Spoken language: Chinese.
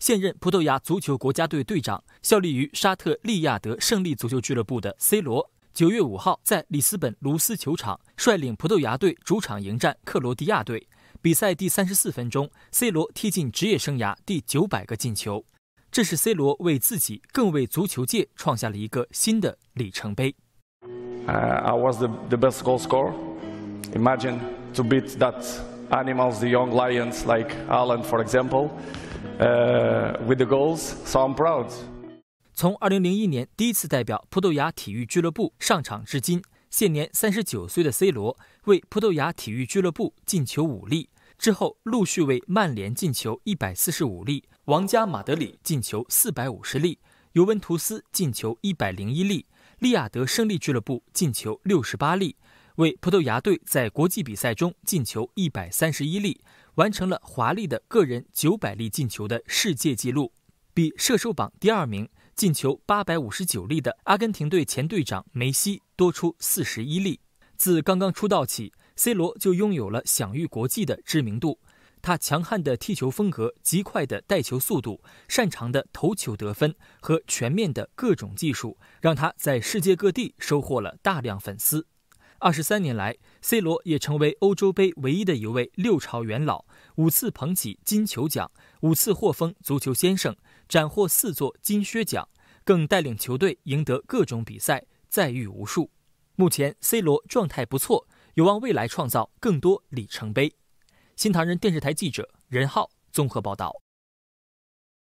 现任葡萄牙足球国家队队长、效力于沙特利亚德胜利足球俱乐部的 C 罗，九月五号在里斯本卢斯球场率领葡萄牙队主场迎战克罗地亚队。比赛第三十四分钟，C 罗踢进职业生涯第九百个进球，这是 C 罗为自己、更为足球界创下了一个新的里程碑。I was the the best goal scorer. Imagine to beat that. animals, the young lions like Alan, for example, with the goals. So m e proud. 从2001年第一次代表葡萄牙体育俱乐部上场至今，现年39岁的 C 罗为葡萄牙体育俱乐部进球五粒，之后陆续为曼联进球145粒，王家马德里进球450粒，尤文图斯进球101粒，利亚德胜利俱乐部进球68粒。为葡萄牙队在国际比赛中进球一百三十一粒，完成了华丽的个人九百粒进球的世界纪录，比射手榜第二名进球八百五十九粒的阿根廷队前队长梅西多出四十一粒。自刚刚出道起，C 罗就拥有了享誉国际的知名度。他强悍的踢球风格、极快的带球速度、擅长的头球得分和全面的各种技术，让他在世界各地收获了大量粉丝。二十三年来，C 罗也成为欧洲杯唯一的一位六朝元老，五次捧起金球奖，五次获封足球先生，斩获四座金靴奖，更带领球队赢得各种比赛，赞誉无数。目前，C 罗状态不错，有望未来创造更多里程碑。新唐人电视台记者任浩综合报道。